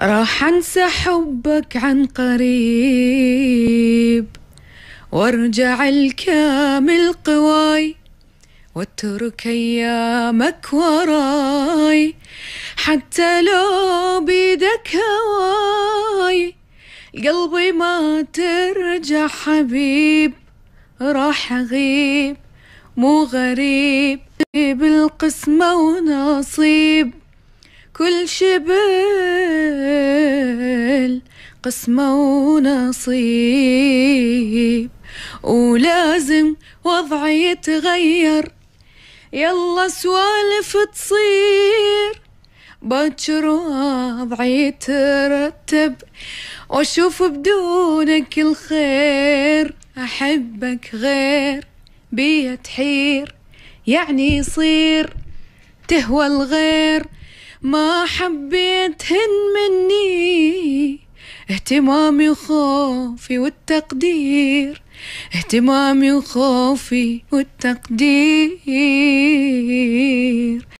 راح انسى حبك عن قريب وارجع الكامل قواي واترك ايامك وراي حتى لو بيدك هواي قلبي ما ترجع حبيب راح اغيب مو غريب بالقسمة ونصيب كل شبل قسمة ونصيب ولازم وضعي يتغير يلا سوالف تصير باكر وضعي يترتب واشوف بدونك الخير احبك غير بيا تحير يعني يصير تهوى الغير ما حبيتهن مني اهتمامي وخوفي والتقدير اهتمامي وخوفي والتقدير